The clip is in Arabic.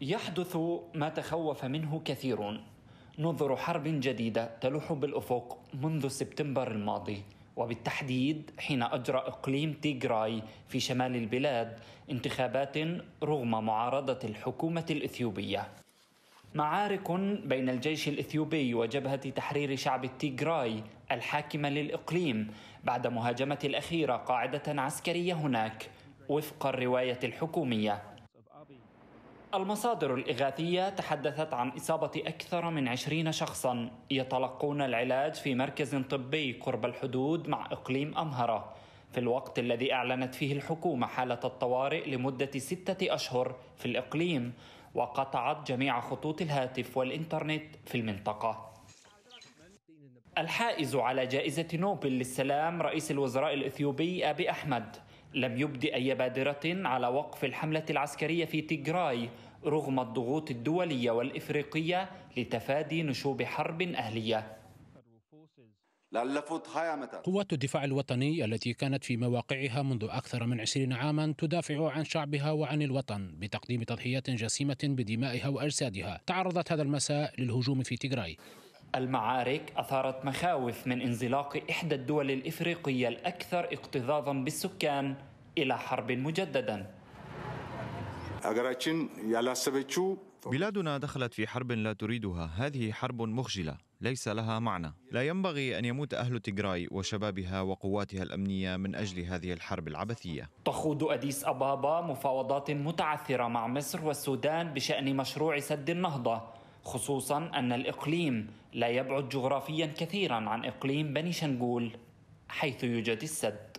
يحدث ما تخوف منه كثيرون نظر حرب جديده تلوح بالافق منذ سبتمبر الماضي وبالتحديد حين اجرى اقليم تيغراي في شمال البلاد انتخابات رغم معارضه الحكومه الاثيوبيه معارك بين الجيش الاثيوبي وجبهه تحرير شعب التيغراي الحاكمه للاقليم بعد مهاجمه الاخيره قاعده عسكريه هناك وفق الروايه الحكوميه المصادر الإغاثية تحدثت عن إصابة أكثر من عشرين شخصا يتلقون العلاج في مركز طبي قرب الحدود مع إقليم أمهرة في الوقت الذي أعلنت فيه الحكومة حالة الطوارئ لمدة ستة أشهر في الإقليم وقطعت جميع خطوط الهاتف والإنترنت في المنطقة الحائز على جائزة نوبل للسلام رئيس الوزراء الإثيوبي أبي أحمد لم يبدئ أي بادرة على وقف الحملة العسكرية في تيغراي رغم الضغوط الدولية والإفريقية لتفادي نشوب حرب أهلية قوات الدفاع الوطني التي كانت في مواقعها منذ أكثر من عشرين عاما تدافع عن شعبها وعن الوطن بتقديم تضحيات جسيمة بدمائها وأجسادها تعرضت هذا المساء للهجوم في تيغراي المعارك أثارت مخاوف من انزلاق إحدى الدول الإفريقية الأكثر اكتظاظا بالسكان إلى حرب مجددا بلادنا دخلت في حرب لا تريدها هذه حرب مخجلة ليس لها معنى لا ينبغي أن يموت أهل تيغراي وشبابها وقواتها الأمنية من أجل هذه الحرب العبثية تخوض أديس أبابا مفاوضات متعثرة مع مصر والسودان بشأن مشروع سد النهضة خصوصا أن الإقليم لا يبعد جغرافيا كثيرا عن إقليم بني شنغول حيث يوجد السد